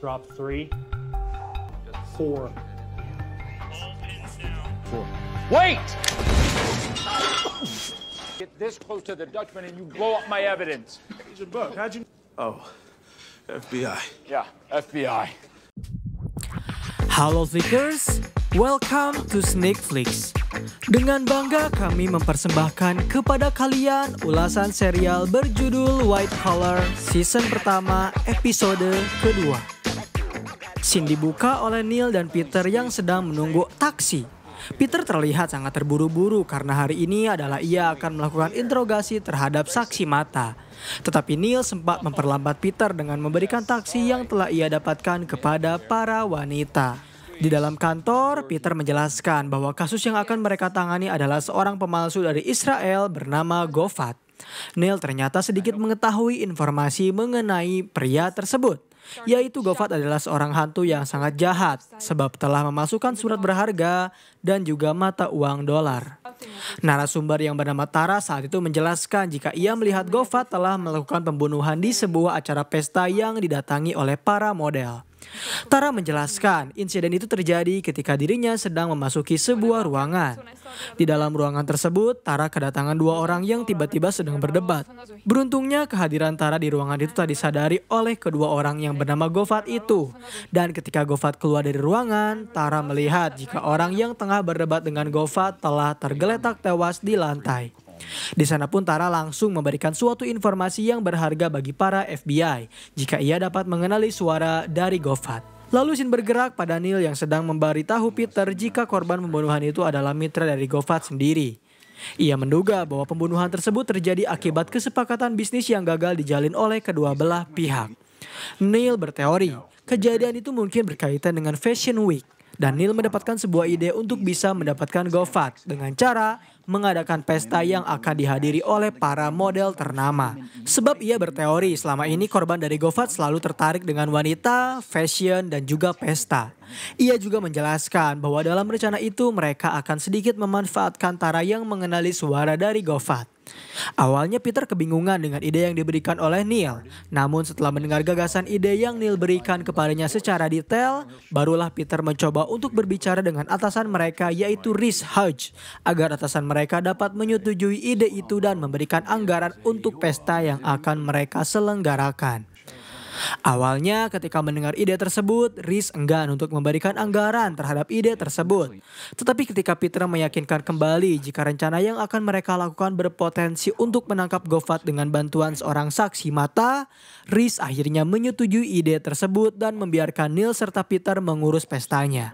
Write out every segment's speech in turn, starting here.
Drop three. Four. Four. Wait! Get this close to the Dutchman and you blow up my evidence. Agent Burke, how'd you... Oh, FBI. Yeah, FBI. Halo Flickers, welcome to Snake Flicks. Dengan bangga kami mempersembahkan kepada kalian ulasan serial berjudul White Collar season pertama episode kedua. Scene dibuka oleh Neil dan Peter yang sedang menunggu taksi. Peter terlihat sangat terburu-buru karena hari ini adalah ia akan melakukan interogasi terhadap saksi mata. Tetapi Neil sempat memperlambat Peter dengan memberikan taksi yang telah ia dapatkan kepada para wanita. Di dalam kantor, Peter menjelaskan bahwa kasus yang akan mereka tangani adalah seorang pemalsu dari Israel bernama Gofat. Neil ternyata sedikit mengetahui informasi mengenai pria tersebut yaitu Gofat adalah seorang hantu yang sangat jahat sebab telah memasukkan surat berharga dan juga mata uang dolar. Narasumber yang bernama Tara saat itu menjelaskan jika ia melihat Gofat telah melakukan pembunuhan di sebuah acara pesta yang didatangi oleh para model. Tara menjelaskan, insiden itu terjadi ketika dirinya sedang memasuki sebuah ruangan. Di dalam ruangan tersebut, Tara kedatangan dua orang yang tiba-tiba sedang berdebat. Beruntungnya kehadiran Tara di ruangan itu tak disadari oleh kedua orang yang bernama Gofat itu. Dan ketika Gofat keluar dari ruangan, Tara melihat jika orang yang tengah berdebat dengan Gofat telah tergeletak tewas di lantai. Di sana pun Tara langsung memberikan suatu informasi yang berharga bagi para FBI jika ia dapat mengenali suara dari Goffat. Lalu Shin bergerak pada Neil yang sedang memberi tahu Peter jika korban pembunuhan itu adalah mitra dari Goffat sendiri. Ia menduga bahwa pembunuhan tersebut terjadi akibat kesepakatan bisnis yang gagal dijalin oleh kedua belah pihak. Neil berteori, kejadian itu mungkin berkaitan dengan Fashion Week Daniel mendapatkan sebuah ide untuk bisa mendapatkan GoFat dengan cara mengadakan pesta yang akan dihadiri oleh para model ternama. Sebab ia berteori selama ini korban dari Gofat selalu tertarik dengan wanita, fashion, dan juga pesta. Ia juga menjelaskan bahwa dalam rencana itu mereka akan sedikit memanfaatkan Tara yang mengenali suara dari Gofat. Awalnya Peter kebingungan dengan ide yang diberikan oleh Neil. Namun setelah mendengar gagasan ide yang Neil berikan kepadanya secara detail, barulah Peter mencoba untuk berbicara dengan atasan mereka yaitu Rhys Hodge agar atasan mereka dapat menyetujui ide itu dan memberikan anggaran untuk pesta yang akan mereka selenggarakan. Awalnya ketika mendengar ide tersebut, Riz enggan untuk memberikan anggaran terhadap ide tersebut. Tetapi ketika Peter meyakinkan kembali jika rencana yang akan mereka lakukan berpotensi untuk menangkap Govat dengan bantuan seorang saksi mata, Riz akhirnya menyetujui ide tersebut dan membiarkan Neil serta Peter mengurus pestanya.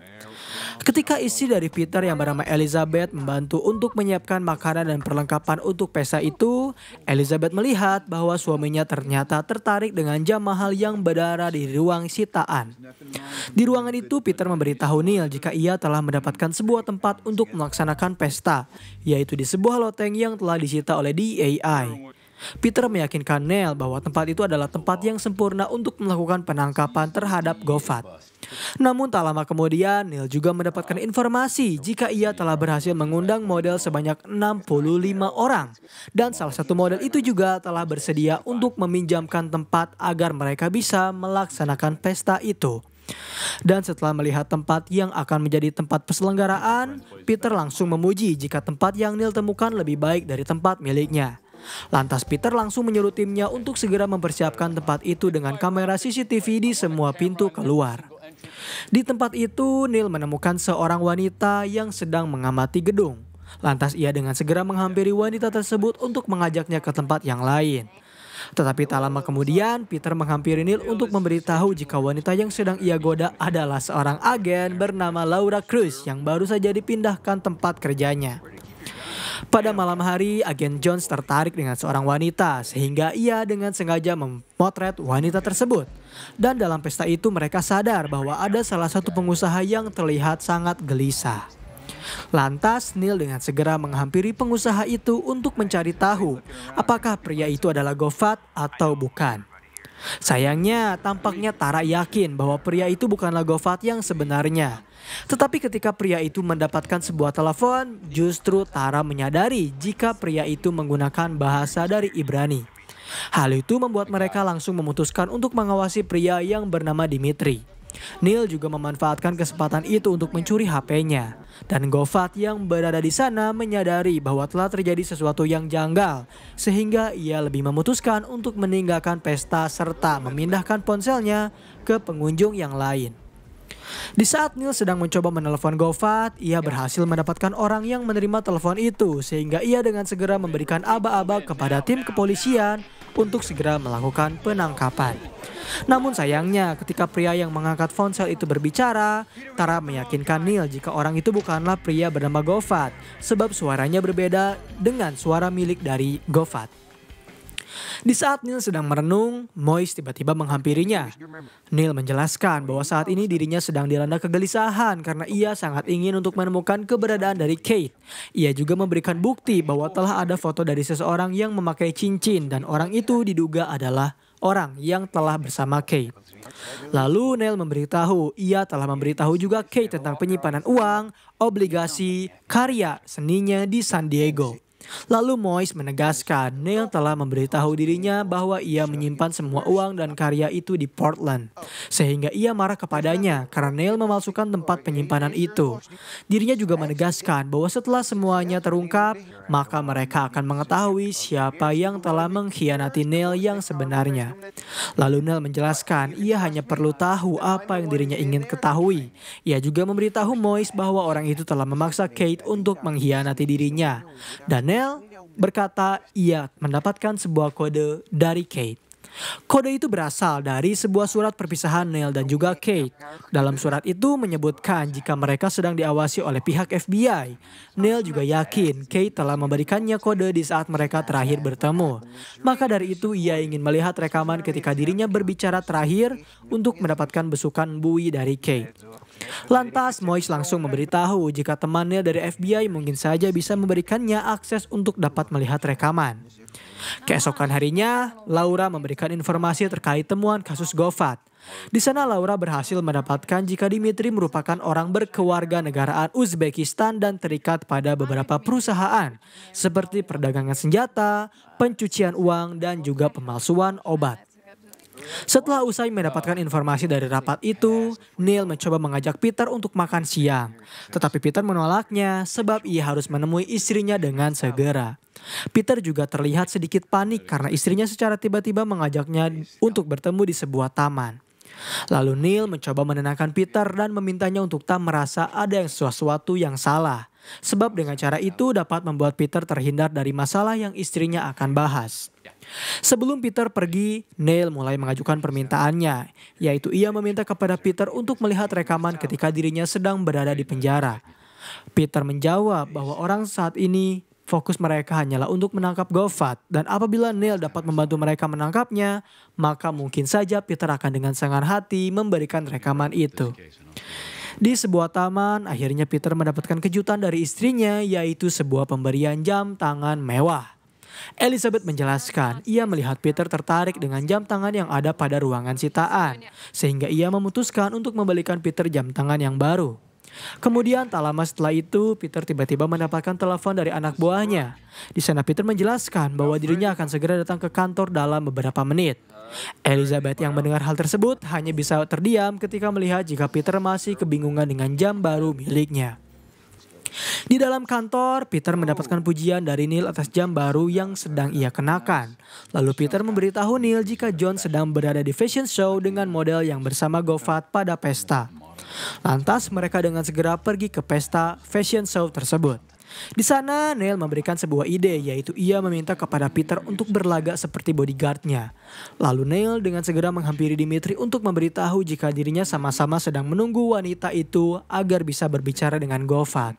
Ketika istri dari Peter yang bernama Elizabeth membantu untuk menyiapkan makanan dan perlengkapan untuk pesta itu, Elizabeth melihat bahwa suaminya ternyata tertarik dengan jam mahal yang berdarah di ruang sitaan. Di ruangan itu, Peter memberitahu Neil jika ia telah mendapatkan sebuah tempat untuk melaksanakan pesta, yaitu di sebuah loteng yang telah disita oleh DAI. Peter meyakinkan Neil bahwa tempat itu adalah tempat yang sempurna untuk melakukan penangkapan terhadap Govat. Namun tak lama kemudian, Neil juga mendapatkan informasi jika ia telah berhasil mengundang model sebanyak 65 orang. Dan salah satu model itu juga telah bersedia untuk meminjamkan tempat agar mereka bisa melaksanakan pesta itu. Dan setelah melihat tempat yang akan menjadi tempat perselenggaraan, Peter langsung memuji jika tempat yang Neil temukan lebih baik dari tempat miliknya. Lantas Peter langsung menyuruh timnya untuk segera mempersiapkan tempat itu dengan kamera CCTV di semua pintu keluar. Di tempat itu, Neil menemukan seorang wanita yang sedang mengamati gedung. Lantas ia dengan segera menghampiri wanita tersebut untuk mengajaknya ke tempat yang lain. Tetapi tak lama kemudian, Peter menghampiri Neil untuk memberitahu jika wanita yang sedang ia goda adalah seorang agen bernama Laura Cruz yang baru saja dipindahkan tempat kerjanya. Pada malam hari, agen Jones tertarik dengan seorang wanita sehingga ia dengan sengaja memotret wanita tersebut. Dan dalam pesta itu mereka sadar bahwa ada salah satu pengusaha yang terlihat sangat gelisah. Lantas Neil dengan segera menghampiri pengusaha itu untuk mencari tahu apakah pria itu adalah Gofat atau bukan. Sayangnya, tampaknya Tara yakin bahwa pria itu bukanlah Gofat yang sebenarnya. Tetapi ketika pria itu mendapatkan sebuah telepon, justru Tara menyadari jika pria itu menggunakan bahasa dari Ibrani. Hal itu membuat mereka langsung memutuskan untuk mengawasi pria yang bernama Dimitri. Neil juga memanfaatkan kesempatan itu untuk mencuri HP-nya. Dan Govat yang berada di sana menyadari bahwa telah terjadi sesuatu yang janggal. Sehingga ia lebih memutuskan untuk meninggalkan pesta serta memindahkan ponselnya ke pengunjung yang lain. Di saat Neil sedang mencoba menelpon Govat, ia berhasil mendapatkan orang yang menerima telepon itu sehingga ia dengan segera memberikan aba-aba kepada tim kepolisian untuk segera melakukan penangkapan. Namun sayangnya ketika pria yang mengangkat ponsel itu berbicara, Tara meyakinkan Neil jika orang itu bukanlah pria bernama Govat, sebab suaranya berbeda dengan suara milik dari Govat. Di saat Neil sedang merenung, Mois tiba-tiba menghampirinya. Neil menjelaskan bahwa saat ini dirinya sedang dilanda kegelisahan karena ia sangat ingin untuk menemukan keberadaan dari Kate. Ia juga memberikan bukti bahwa telah ada foto dari seseorang yang memakai cincin dan orang itu diduga adalah orang yang telah bersama Kate. Lalu Neil memberitahu, ia telah memberitahu juga Kate tentang penyimpanan uang, obligasi, karya seninya di San Diego. Lalu Mois menegaskan Neil telah memberitahu dirinya bahwa ia menyimpan semua uang dan karya itu di Portland. Sehingga ia marah kepadanya karena Neil memalsukan tempat penyimpanan itu. Dirinya juga menegaskan bahwa setelah semuanya terungkap, maka mereka akan mengetahui siapa yang telah mengkhianati Neil yang sebenarnya. Lalu Neil menjelaskan ia hanya perlu tahu apa yang dirinya ingin ketahui. Ia juga memberitahu Mois bahwa orang itu telah memaksa Kate untuk mengkhianati dirinya. Dan Neil Nell berkata ia mendapatkan sebuah kode dari Kate. Kode itu berasal dari sebuah surat perpisahan Neil dan juga Kate. Dalam surat itu menyebutkan jika mereka sedang diawasi oleh pihak FBI. Neil juga yakin Kate telah memberikannya kode di saat mereka terakhir bertemu. Maka dari itu ia ingin melihat rekaman ketika dirinya berbicara terakhir untuk mendapatkan besukan bui dari Kate. Lantas, Mois langsung memberitahu jika temannya dari FBI mungkin saja bisa memberikannya akses untuk dapat melihat rekaman. Keesokan harinya, Laura memberikan informasi terkait temuan kasus Govat. Di sana Laura berhasil mendapatkan jika Dimitri merupakan orang berkewarganegaraan Uzbekistan dan terikat pada beberapa perusahaan seperti perdagangan senjata, pencucian uang, dan juga pemalsuan obat. Setelah usai mendapatkan informasi dari rapat itu, Neil mencoba mengajak Peter untuk makan siang. Tetapi Peter menolaknya sebab ia harus menemui istrinya dengan segera. Peter juga terlihat sedikit panik karena istrinya secara tiba-tiba mengajaknya untuk bertemu di sebuah taman. Lalu Neil mencoba menenangkan Peter dan memintanya untuk tak merasa ada yang sesuatu yang salah. Sebab dengan cara itu dapat membuat Peter terhindar dari masalah yang istrinya akan bahas. Sebelum Peter pergi, Neil mulai mengajukan permintaannya, yaitu ia meminta kepada Peter untuk melihat rekaman ketika dirinya sedang berada di penjara. Peter menjawab bahwa orang saat ini fokus mereka hanyalah untuk menangkap Goffat dan apabila Neil dapat membantu mereka menangkapnya, maka mungkin saja Peter akan dengan sangat hati memberikan rekaman itu. Di sebuah taman, akhirnya Peter mendapatkan kejutan dari istrinya yaitu sebuah pemberian jam tangan mewah. Elizabeth menjelaskan, ia melihat Peter tertarik dengan jam tangan yang ada pada ruangan sitaan, sehingga ia memutuskan untuk membelikan Peter jam tangan yang baru. Kemudian tak lama setelah itu, Peter tiba-tiba mendapatkan telepon dari anak buahnya. Di sana Peter menjelaskan bahwa dirinya akan segera datang ke kantor dalam beberapa menit. Elizabeth yang mendengar hal tersebut hanya bisa terdiam ketika melihat jika Peter masih kebingungan dengan jam baru miliknya. Di dalam kantor, Peter mendapatkan pujian dari Neil atas jam baru yang sedang ia kenakan. Lalu Peter memberitahu Neil jika John sedang berada di fashion show dengan model yang bersama Goffat pada pesta. Lantas mereka dengan segera pergi ke pesta fashion show tersebut. Di sana, Neil memberikan sebuah ide, yaitu ia meminta kepada Peter untuk berlagak seperti bodyguardnya. Lalu Neil dengan segera menghampiri Dimitri untuk memberitahu jika dirinya sama-sama sedang menunggu wanita itu agar bisa berbicara dengan Govat.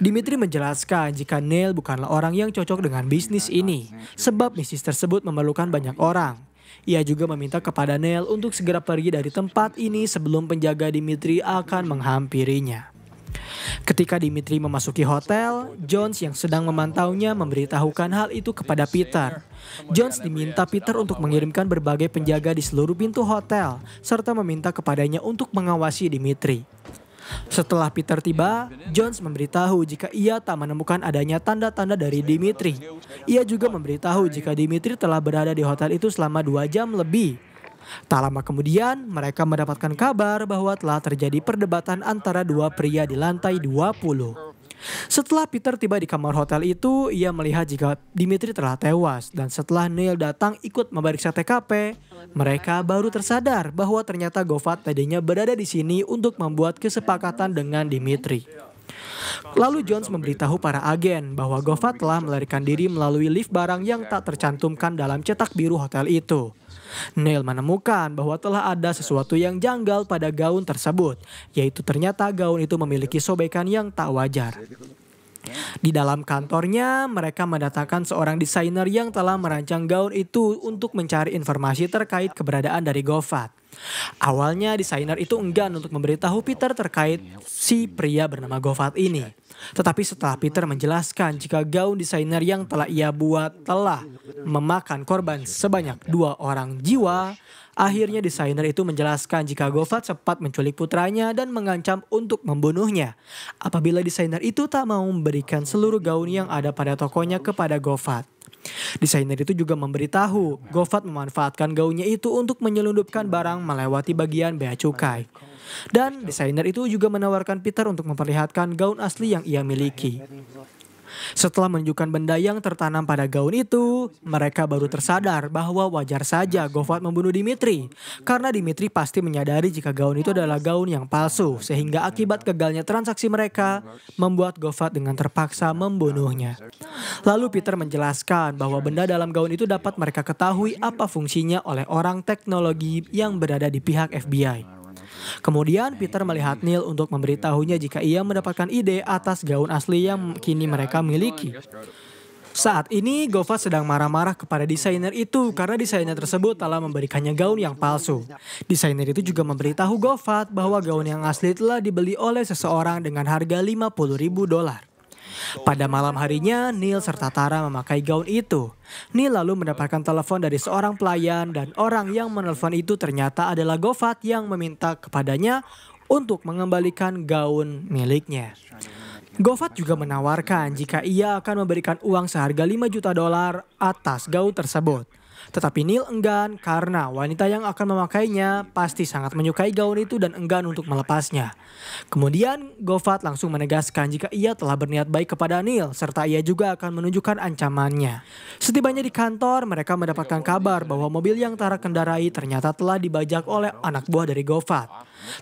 Dimitri menjelaskan jika Neil bukanlah orang yang cocok dengan bisnis ini, sebab bisnis tersebut memerlukan banyak orang. Ia juga meminta kepada Nel untuk segera pergi dari tempat ini sebelum penjaga Dimitri akan menghampirinya. Ketika Dimitri memasuki hotel, Jones yang sedang memantaunya memberitahukan hal itu kepada Peter. Jones diminta Peter untuk mengirimkan berbagai penjaga di seluruh pintu hotel, serta meminta kepadanya untuk mengawasi Dimitri. Setelah Peter tiba, Jones memberitahu jika ia tak menemukan adanya tanda-tanda dari Dimitri. Ia juga memberitahu jika Dimitri telah berada di hotel itu selama dua jam lebih. Tak lama kemudian, mereka mendapatkan kabar bahwa telah terjadi perdebatan antara dua pria di lantai 20. Setelah Peter tiba di kamar hotel itu, ia melihat jika Dimitri telah tewas dan setelah Neil datang ikut memeriksa TKP, mereka baru tersadar bahwa ternyata Govat tadinya berada di sini untuk membuat kesepakatan dengan Dimitri. Lalu Jones memberitahu para agen bahwa Govat telah melarikan diri melalui lift barang yang tak tercantumkan dalam cetak biru hotel itu. Neil menemukan bahwa telah ada sesuatu yang janggal pada gaun tersebut, yaitu ternyata gaun itu memiliki sobekan yang tak wajar. Di dalam kantornya, mereka mendatangkan seorang desainer yang telah merancang gaun itu untuk mencari informasi terkait keberadaan dari Gofat. Awalnya desainer itu enggan untuk memberitahu Peter terkait si pria bernama Govat ini. Tetapi setelah Peter menjelaskan jika gaun desainer yang telah ia buat telah memakan korban sebanyak dua orang jiwa, akhirnya desainer itu menjelaskan jika Govat cepat menculik putranya dan mengancam untuk membunuhnya. Apabila desainer itu tak mau memberikan seluruh gaun yang ada pada tokonya kepada Govat. Desainer itu juga memberitahu Gofat memanfaatkan gaunnya itu untuk menyelundupkan barang melewati bagian bea cukai. Dan desainer itu juga menawarkan Peter untuk memperlihatkan gaun asli yang ia miliki. Setelah menunjukkan benda yang tertanam pada gaun itu, mereka baru tersadar bahwa wajar saja Govat membunuh Dimitri. Karena Dimitri pasti menyadari jika gaun itu adalah gaun yang palsu, sehingga akibat gagalnya transaksi mereka, membuat Govat dengan terpaksa membunuhnya. Lalu Peter menjelaskan bahwa benda dalam gaun itu dapat mereka ketahui apa fungsinya oleh orang teknologi yang berada di pihak FBI. Kemudian Peter melihat Neil untuk memberitahunya jika ia mendapatkan ide atas gaun asli yang kini mereka miliki. Saat ini, Gova sedang marah-marah kepada desainer itu karena desainer tersebut telah memberikannya gaun yang palsu. Desainer itu juga memberitahu Gova bahwa gaun yang asli telah dibeli oleh seseorang dengan harga 50 ribu dolar. Pada malam harinya, Neil serta Tara memakai gaun itu. Neil lalu mendapatkan telepon dari seorang pelayan dan orang yang menelpon itu ternyata adalah Govat yang meminta kepadanya untuk mengembalikan gaun miliknya. Govat juga menawarkan jika ia akan memberikan uang seharga 5 juta dolar atas gaun tersebut. Tetapi Neil enggan karena wanita yang akan memakainya pasti sangat menyukai gaun itu dan enggan untuk melepasnya. Kemudian Gofat langsung menegaskan jika ia telah berniat baik kepada Neil serta ia juga akan menunjukkan ancamannya. Setibanya di kantor mereka mendapatkan kabar bahwa mobil yang Tara kendarai ternyata telah dibajak oleh anak buah dari Gofat.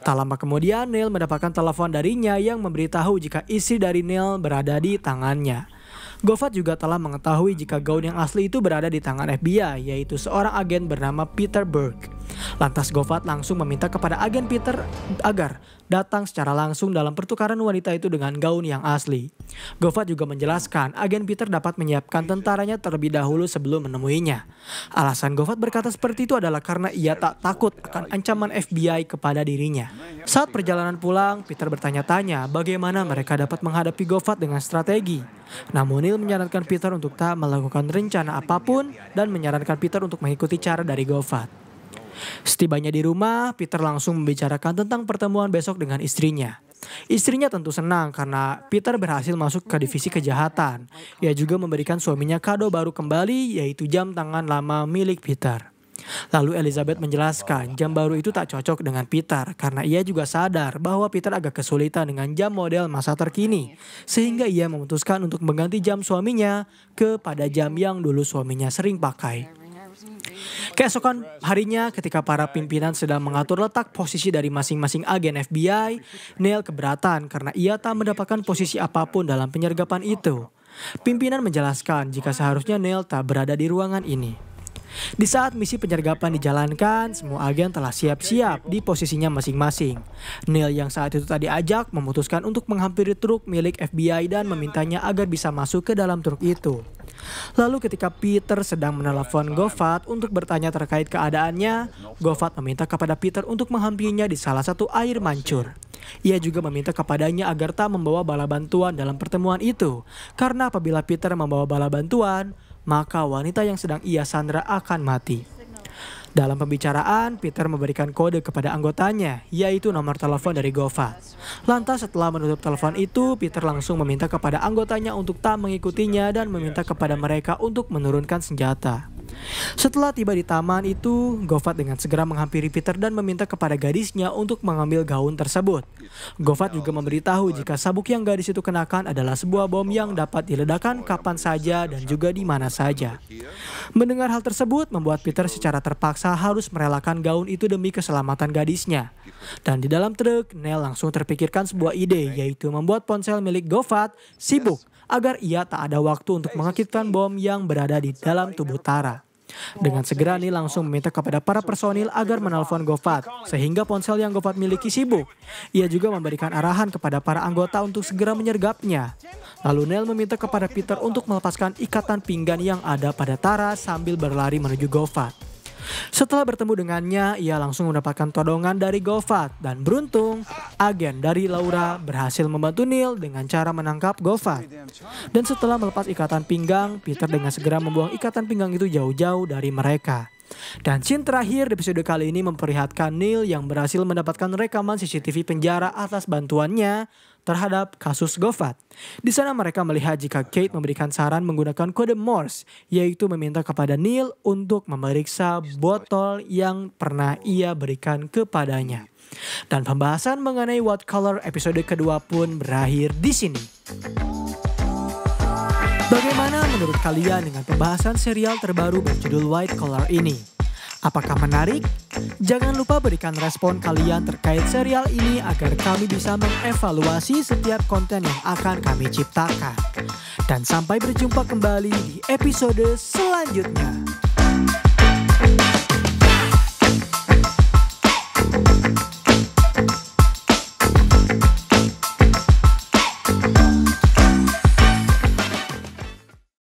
Tak lama kemudian Neil mendapatkan telepon darinya yang memberitahu jika isi dari Neil berada di tangannya. Govat juga telah mengetahui jika gaun yang asli itu berada di tangan FBI, yaitu seorang agen bernama Peter Burke. Lantas Govat langsung meminta kepada agen Peter agar datang secara langsung dalam pertukaran wanita itu dengan gaun yang asli. Govat juga menjelaskan agen Peter dapat menyiapkan tentaranya terlebih dahulu sebelum menemuinya. Alasan Govat berkata seperti itu adalah karena ia tak takut akan ancaman FBI kepada dirinya. Saat perjalanan pulang, Peter bertanya-tanya bagaimana mereka dapat menghadapi Govat dengan strategi. Namun Neil menyarankan Peter untuk tak melakukan rencana apapun dan menyarankan Peter untuk mengikuti cara dari Govat. Setibanya di rumah, Peter langsung membicarakan tentang pertemuan besok dengan istrinya. Istrinya tentu senang karena Peter berhasil masuk ke divisi kejahatan. Ia juga memberikan suaminya kado baru kembali yaitu jam tangan lama milik Peter. Lalu Elizabeth menjelaskan jam baru itu tak cocok dengan Peter karena ia juga sadar bahwa Peter agak kesulitan dengan jam model masa terkini. Sehingga ia memutuskan untuk mengganti jam suaminya kepada jam yang dulu suaminya sering pakai. Keesokan harinya ketika para pimpinan sedang mengatur letak posisi dari masing-masing agen FBI, Neil keberatan karena ia tak mendapatkan posisi apapun dalam penyergapan itu. Pimpinan menjelaskan jika seharusnya Neil tak berada di ruangan ini. Di saat misi penyergapan dijalankan, semua agen telah siap-siap di posisinya masing-masing. Neil yang saat itu tadi ajak memutuskan untuk menghampiri truk milik FBI dan memintanya agar bisa masuk ke dalam truk itu. Lalu ketika Peter sedang menelpon Goffat untuk bertanya terkait keadaannya, Goffat meminta kepada Peter untuk menghampirinya di salah satu air mancur. Ia juga meminta kepadanya agar tak membawa bala bantuan dalam pertemuan itu, karena apabila Peter membawa bala bantuan, maka wanita yang sedang ia sandra akan mati. Dalam pembicaraan, Peter memberikan kode kepada anggotanya, yaitu nomor telepon dari Gova. Lantas setelah menutup telepon itu, Peter langsung meminta kepada anggotanya untuk tak mengikutinya dan meminta kepada mereka untuk menurunkan senjata. Setelah tiba di taman itu, Govat dengan segera menghampiri Peter dan meminta kepada gadisnya untuk mengambil gaun tersebut. Govat juga memberitahu jika sabuk yang gadis itu kenakan adalah sebuah bom yang dapat diledakkan kapan saja dan juga di mana saja. Mendengar hal tersebut membuat Peter secara terpaksa harus merelakan gaun itu demi keselamatan gadisnya. Dan di dalam truk, Neil langsung terpikirkan sebuah ide yaitu membuat ponsel milik Govat sibuk agar ia tak ada waktu untuk mengakitkan bom yang berada di dalam tubuh Tara. Dengan segera nih langsung meminta kepada para personil agar menelpon Gofat, sehingga ponsel yang Gofat miliki sibuk. Ia juga memberikan arahan kepada para anggota untuk segera menyergapnya. Lalu Neil meminta kepada Peter untuk melepaskan ikatan pinggan yang ada pada Tara sambil berlari menuju Gofat. Setelah bertemu dengannya, ia langsung mendapatkan todongan dari Govat dan beruntung, agen dari Laura berhasil membantu Neil dengan cara menangkap Govat. Dan setelah melepas ikatan pinggang, Peter dengan segera membuang ikatan pinggang itu jauh-jauh dari mereka. Dan scene terakhir di episode kali ini memperlihatkan Neil yang berhasil mendapatkan rekaman CCTV penjara atas bantuannya terhadap kasus Govat. Di sana mereka melihat jika Kate memberikan saran menggunakan kode Morse, yaitu meminta kepada Neil untuk memeriksa botol yang pernah ia berikan kepadanya. Dan pembahasan mengenai What Color episode kedua pun berakhir di sini. Bagaimana menurut kalian dengan pembahasan serial terbaru berjudul White Collar ini? Apakah menarik? Jangan lupa berikan respon kalian terkait serial ini agar kami bisa mengevaluasi setiap konten yang akan kami ciptakan. Dan sampai berjumpa kembali di episode selanjutnya.